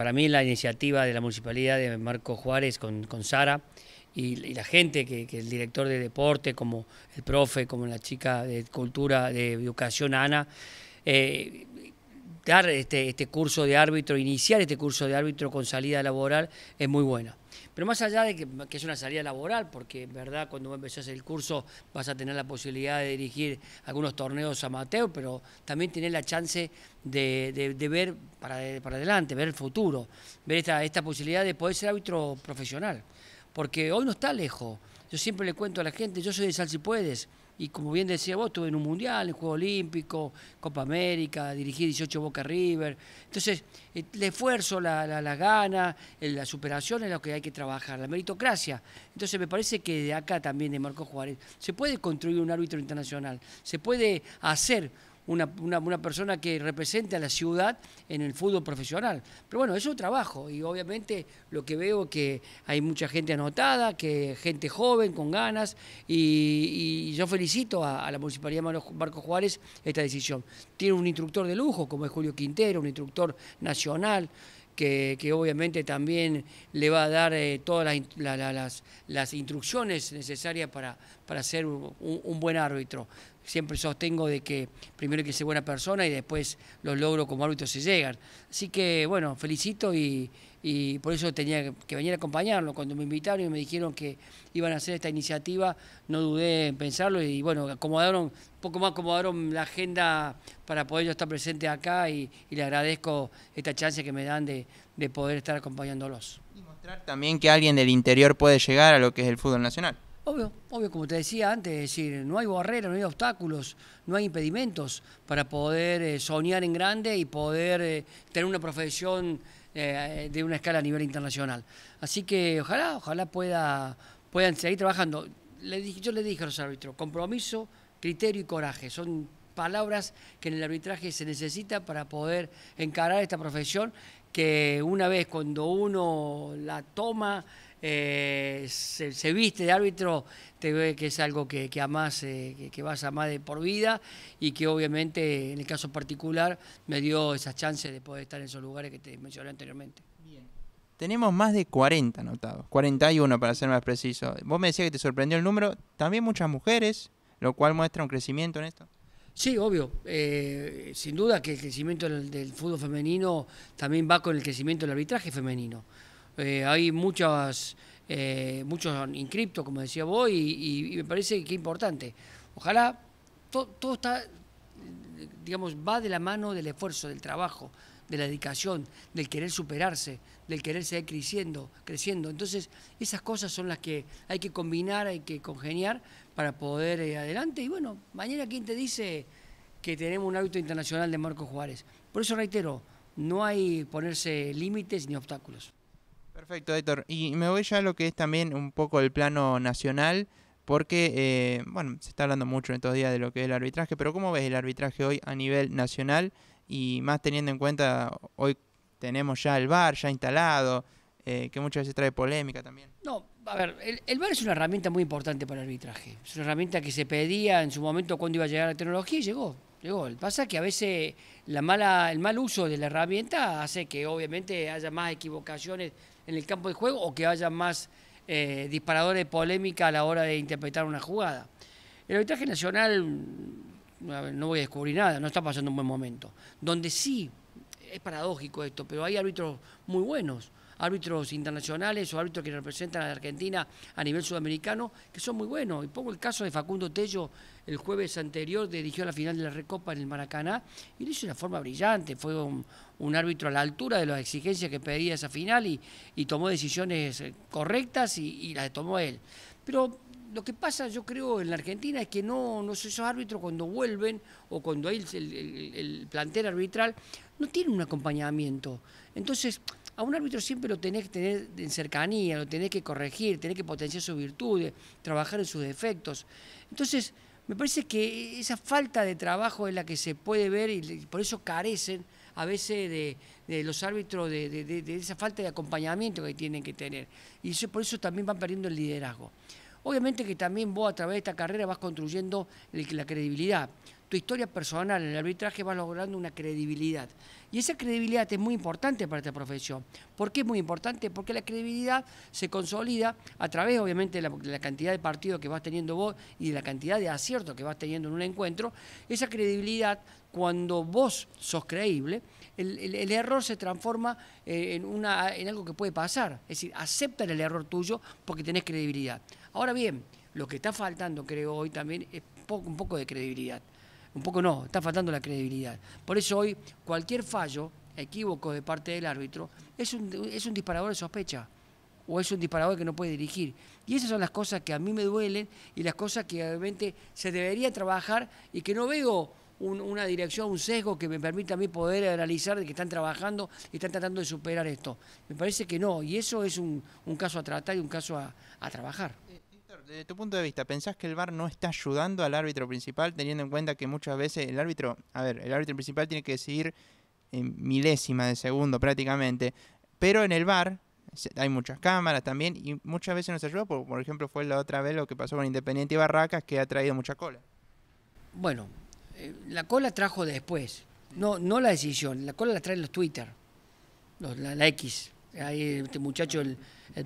para mí la iniciativa de la municipalidad de Marco Juárez con, Sara y, la gente, que, el director de deporte, como el profe, como la chica de cultura, de educación Ana, eh, dar este, este curso de árbitro, iniciar este curso de árbitro con salida laboral es muy buena. Pero más allá de que, es una salida laboral, porque en verdad cuando vos el curso vas a tener la posibilidad de dirigir algunos torneos amateur, pero también tenés la chance de, ver para, para, adelante, ver el futuro, ver esta, esta posibilidad de poder ser árbitro profesional. Porque hoy no está lejos. Yo siempre le cuento a la gente, yo soy de Sal si puedes y como bien decía vos, estuve en un mundial, en Juego Olímpico, Copa América, dirigí 18 Boca River. Entonces, eh, el esfuerzo, la, la, la gana, la superación es lo que hay que trabajar, la meritocracia. Entonces, me parece que de acá también, de Marcos Juárez, se puede construir un árbitro internacional, se puede hacer una, persona que represente a la ciudad en el fútbol profesional. Pero bueno, es trabajo y obviamente lo que veo que hay mucha gente anotada, que gente joven, con ganas, y, yo felicito a, la Municipalidad de Marcos Juárez esta decisión. Tiene un instructor de lujo como es Julio Quintero, un instructor nacional. Que, obviamente también le va a dar eh, todas las, instrucciones necesarias para, para ser un, buen árbitro. Siempre sostengo de que primero hay que ser buena persona y después los logros como árbitro se llegan. Así que bueno, felicito y, por eso tenía que venir a acompañarlo. Cuando me invitaron y me dijeron que iban a hacer esta iniciativa, no dudé en pensarlo y bueno, acomodaron, un poco más acomodaron la agenda para poder yo estar presente acá y, le agradezco esta chance que me dan de, de poder estar acompañándolos. Y mostrar también que alguien del interior puede llegar a lo que es el fútbol nacional. Obvio, como te decía antes, decir, no hay barreras, no hay obstáculos, no hay impedimentos para poder eh, soñar en grande y poder eh, tener una profesión eh, de una escala a nivel internacional. Así que ojalá, ojalá pueda, puedan seguir trabajando. Le dije, yo le dije a los árbitros, compromiso, criterio y coraje. Son palabras que en el arbitraje se necesita para poder encarar esta profesión que una vez cuando uno la toma eh, se, viste de árbitro, te ve que es algo que, eh, que que, vas a amar de por vida y que obviamente en el caso particular me dio esas chances de poder estar en esos lugares que te mencioné anteriormente. Bien. Tenemos más de 40 anotados, 41 para ser más preciso. Vos me decías que te sorprendió el número, también muchas mujeres, lo cual muestra un crecimiento en esto. Sí, obvio. Eh, sin duda que el crecimiento del, fútbol femenino también va con el crecimiento del arbitraje femenino. Eh, hay muchas, eh, muchos inscriptos, como decía vos, y, me parece que es importante. Ojalá todo está, digamos, va de la mano del esfuerzo, del trabajo, de la dedicación, del querer superarse, del querer seguir creciendo, creciendo. Entonces, esas cosas son las que hay que combinar, hay que congeniar para poder ir eh, adelante. Y bueno, mañana quién te dice que tenemos un hábito internacional de Marcos Juárez. Por eso reitero, no hay ponerse límites ni obstáculos. Perfecto, Héctor. Y me voy ya a lo que es también un poco el plano nacional, porque, eh, bueno, se está hablando mucho en estos días de lo que es el arbitraje, pero ¿cómo ves el arbitraje hoy a nivel nacional? Y más teniendo en cuenta, hoy tenemos ya el VAR ya instalado, eh, que muchas veces trae polémica también. No, a ver, el, el, VAR es una herramienta muy importante para el arbitraje. Es una herramienta que se pedía en su momento cuando iba a llegar la tecnología y llegó. Llegó. Pasa que a veces la mala, el mal uso de la herramienta hace que obviamente haya más equivocaciones en el campo de juego o que haya más eh, disparadores de polémica a la hora de interpretar una jugada. El arbitraje nacional, no voy a descubrir nada, no está pasando un buen momento. Donde sí, es paradójico esto, pero hay árbitros muy buenos árbitros internacionales o árbitros que representan a la Argentina a nivel sudamericano, que son muy buenos. Y pongo el caso de Facundo Tello, el jueves anterior dirigió la final de la Recopa en el Maracaná y lo hizo de una forma brillante. Fue un, árbitro a la altura de las exigencias que pedía esa final y, y tomó decisiones eh, correctas y, y las tomó él. Pero lo que pasa, yo creo, en la Argentina es que no, esos árbitros cuando vuelven o cuando hay el, plantel arbitral, no tienen un acompañamiento. Entonces, a un árbitro siempre lo tenés que tener en cercanía, lo tenés que corregir, tenés que potenciar sus virtudes, trabajar en sus defectos. Entonces, me parece que esa falta de trabajo es la que se puede ver y por eso carecen a veces de, los árbitros de, de, esa falta de acompañamiento que tienen que tener. Y eso, por eso también van perdiendo el liderazgo. Obviamente que también vos a través de esta carrera vas construyendo la credibilidad tu historia personal. En el arbitraje vas logrando una credibilidad. Y esa credibilidad es muy importante para esta profesión. ¿Por qué es muy importante? Porque la credibilidad se consolida a través, obviamente, de la, cantidad de partidos que vas teniendo vos y de la cantidad de aciertos que vas teniendo en un encuentro. Esa credibilidad, cuando vos sos creíble, el, error se transforma eh, en, una, en algo que puede pasar. Es decir, acepta el error tuyo porque tenés credibilidad. Ahora bien, lo que está faltando, creo, hoy también es un poco de credibilidad un poco no, está faltando la credibilidad. Por eso hoy cualquier fallo, equívoco de parte del árbitro, es un, disparador de sospecha o es un disparador que no puede dirigir. Y esas son las cosas que a mí me duelen y las cosas que realmente se debería trabajar y que no veo una dirección, un sesgo que me permita a mí poder analizar de que están trabajando y están tratando de superar esto. Me parece que no, y eso es un, caso a tratar y un caso a trabajar desde tu punto de vista, ¿pensás que el VAR no está ayudando al árbitro principal, teniendo en cuenta que muchas veces el árbitro, a ver, el árbitro principal tiene que decidir en milésima de segundo prácticamente, pero en el VAR hay muchas cámaras también y muchas veces nos ayuda, por, por ejemplo fue la otra vez lo que pasó con Independiente y Barracas que ha traído mucha cola. Bueno, eh, la cola trajo después, no, no la decisión, la cola la traen los Twitter, la X. Ahí este muchacho, el,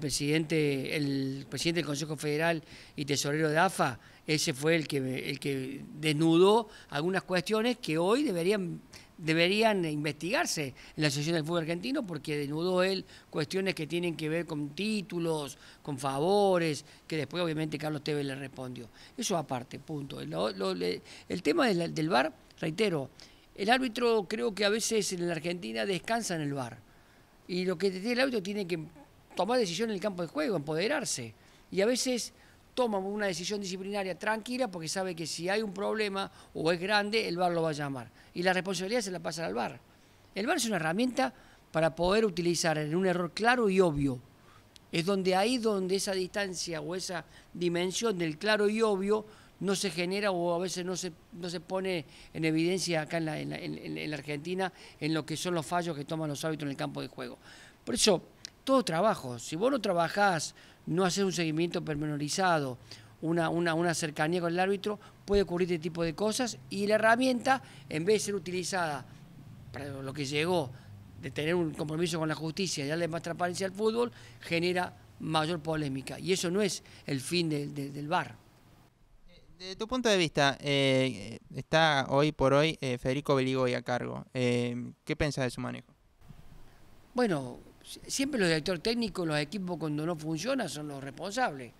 presidente, el presidente del Consejo Federal y tesorero de AFA, ese fue el que, el que desnudó algunas cuestiones que hoy deberían, deberían investigarse en la Asociación del Fútbol Argentino, porque desnudó él cuestiones que tienen que ver con títulos, con favores, que después obviamente Carlos Tevez le respondió. Eso aparte, punto. el tema del, del VAR, reitero, el árbitro creo que a veces en la Argentina descansa en el VAR. Y lo que tiene el auto tiene que tomar decisión en el campo de juego, empoderarse. Y a veces toma una decisión disciplinaria tranquila porque sabe que si hay un problema o es grande, el VAR lo va a llamar. Y la responsabilidad se la pasa al VAR. El VAR es una herramienta para poder utilizar en un error claro y obvio. Es donde ahí donde esa distancia o esa dimensión del claro y obvio no se genera o a veces no se, no se pone en evidencia acá en la, en, Argentina en lo que son los fallos que toman los árbitros en el campo de juego. Por eso, todo trabajo. Si vos no trabajás, no haces un seguimiento permenorizado una, una, una, cercanía con el árbitro, puede ocurrir este tipo de cosas y la herramienta, en vez de ser utilizada para lo que llegó, de tener un compromiso con la justicia y darle más transparencia al fútbol, genera mayor polémica. Y eso no es el fin del bar de tu punto de vista, eh, está hoy por hoy eh, Federico Beligoy a cargo. Eh, ¿Qué piensas de su manejo? Bueno, siempre los directores técnicos, los equipos cuando no funcionan son los responsables.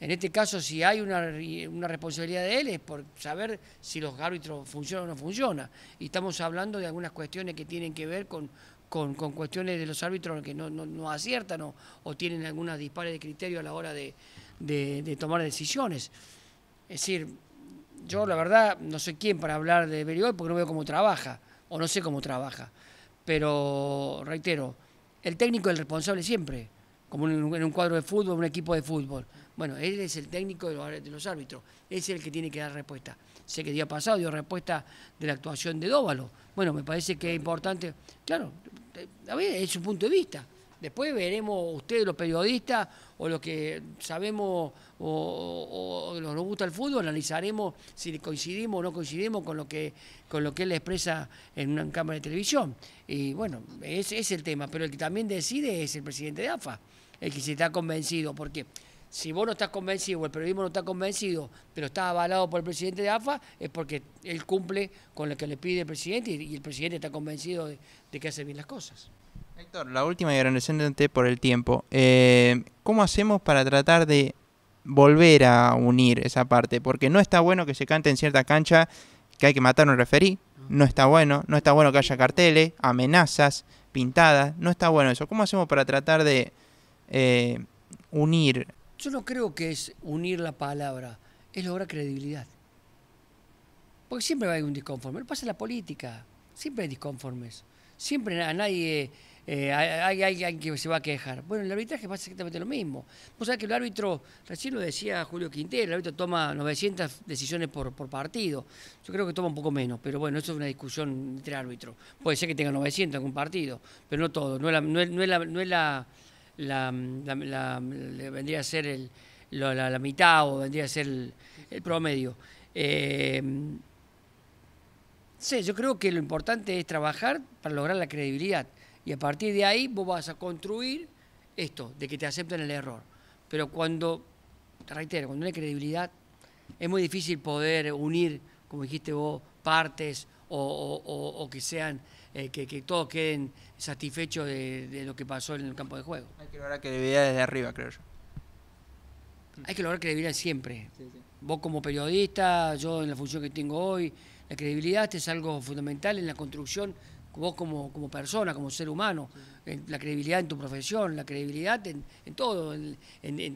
En este caso, si hay una, responsabilidad de él es por saber si los árbitros funcionan o no funcionan. Y estamos hablando de algunas cuestiones que tienen que ver con, cuestiones de los árbitros que no, no, aciertan o, tienen algunas dispares de criterio a la hora de tomar decisiones. Es decir, yo la verdad no sé quién para hablar de Berigoy porque no veo cómo trabaja, o no sé cómo trabaja. Pero, reitero, el técnico es el responsable siempre, como en un cuadro de fútbol, un equipo de fútbol. Bueno, él es el técnico de los, árbitros, es el que tiene que dar respuesta. Sé que el día pasado dio respuesta de la actuación de Dóvalo. Bueno, me parece que es importante, claro, eh, a ver, es su punto de vista. Después veremos ustedes, los periodistas, o los que sabemos o, los que nos gusta el fútbol, analizaremos si coincidimos o no coincidimos con lo que, con lo que él expresa en una cámara de televisión. Y bueno, ese es el tema. Pero el que también decide es el presidente de AFA, el que se está convencido. Porque si vos no estás convencido, o el periodismo no está convencido, pero está avalado por el presidente de AFA, es porque él cumple con lo que le pide el presidente y, el presidente está convencido de, de que hace bien las cosas. Héctor, la última y agradecente por el tiempo. Eh, ¿Cómo hacemos para tratar de volver a unir esa parte? Porque no está bueno que se cante en cierta cancha que hay que matar a un referí. No está bueno. No está bueno que haya carteles, amenazas pintadas. No está bueno eso. ¿Cómo hacemos para tratar de eh, unir? Yo no creo que es unir la palabra, es lograr credibilidad. Porque siempre va a haber un disconforme. Lo pasa en la política. Siempre hay disconformes. Siempre a nadie eh, hay, alguien que se va a quejar. Bueno, el arbitraje pasa exactamente lo mismo. Vos sabés que el árbitro, recién lo decía Julio Quintero, el árbitro toma 900 decisiones por, partido. Yo creo que toma un poco menos, pero bueno, eso es una discusión entre árbitros. Puede ser que tenga 900 en un partido, pero no todo. No es la, no vendría a ser la, mitad o vendría a ser el, promedio. Eh, sí, yo creo que lo importante es trabajar para lograr la credibilidad. Y a partir de ahí vos vas a construir esto, de que te acepten el error. Pero cuando, te reitero, cuando no hay credibilidad, es muy difícil poder unir, como dijiste vos, partes o, que sean, eh, que, que, todos queden satisfechos de, lo que pasó en el campo de juego. Hay que lograr credibilidad desde arriba, creo yo. Mm. Hay que lograr credibilidad siempre. Vos como periodista, yo en la función que tengo hoy, la credibilidad es algo fundamental en la construcción vos como, como persona, como ser humano, la credibilidad en tu profesión, la credibilidad en, todo,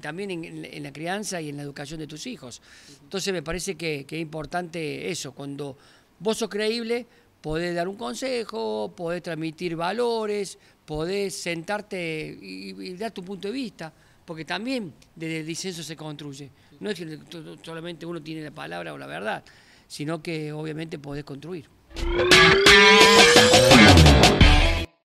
también en, la crianza y en la educación de tus hijos. Entonces me parece que, es importante eso, cuando vos sos creíble, podés dar un consejo, podés transmitir valores, podés sentarte y, y, dar tu punto de vista, porque también desde el disenso se construye. No es que solamente uno tiene la palabra o la verdad, sino que obviamente podés construir. ¡Gracias!